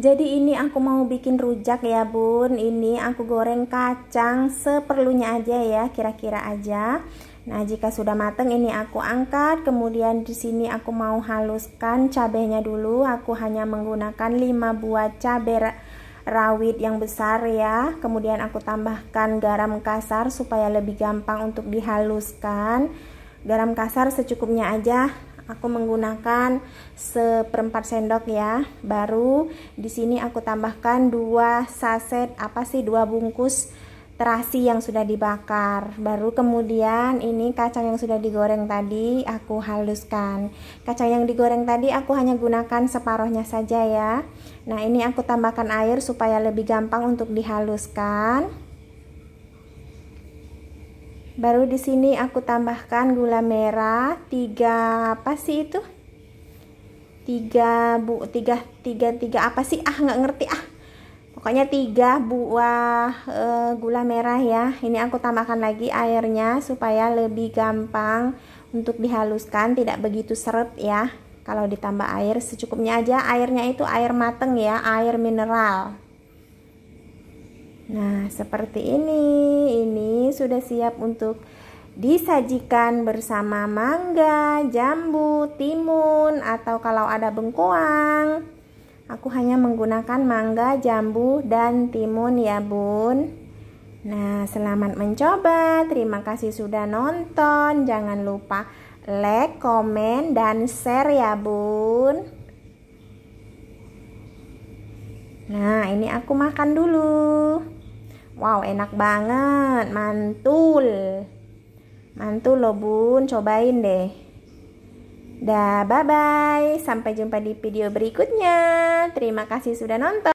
Jadi ini aku mau bikin rujak ya bun Ini aku goreng kacang seperlunya aja ya kira-kira aja Nah jika sudah mateng ini aku angkat Kemudian di sini aku mau haluskan cabenya dulu Aku hanya menggunakan 5 buah cabai rawit yang besar ya Kemudian aku tambahkan garam kasar supaya lebih gampang untuk dihaluskan Garam kasar secukupnya aja aku menggunakan seperempat sendok ya baru di sini aku tambahkan dua saset apa sih dua bungkus terasi yang sudah dibakar baru kemudian ini kacang yang sudah digoreng tadi aku haluskan kacang yang digoreng tadi aku hanya gunakan separohnya saja ya nah ini aku tambahkan air supaya lebih gampang untuk dihaluskan Baru di sini aku tambahkan gula merah 3 apa sih itu? 3 bu 3 tiga 3 apa sih? Ah nggak ngerti ah. Pokoknya 3 buah e, gula merah ya. Ini aku tambahkan lagi airnya supaya lebih gampang untuk dihaluskan, tidak begitu seret ya. Kalau ditambah air secukupnya aja, airnya itu air mateng ya, air mineral. Nah, seperti ini. Ini sudah siap untuk disajikan bersama mangga, jambu, timun, atau kalau ada bengkoang. Aku hanya menggunakan mangga, jambu, dan timun ya bun. Nah, selamat mencoba. Terima kasih sudah nonton. Jangan lupa like, komen, dan share ya bun. Nah, ini aku makan dulu. Wow, enak banget. Mantul. Mantul loh, Bun. Cobain deh. Dah, bye-bye. Sampai jumpa di video berikutnya. Terima kasih sudah nonton.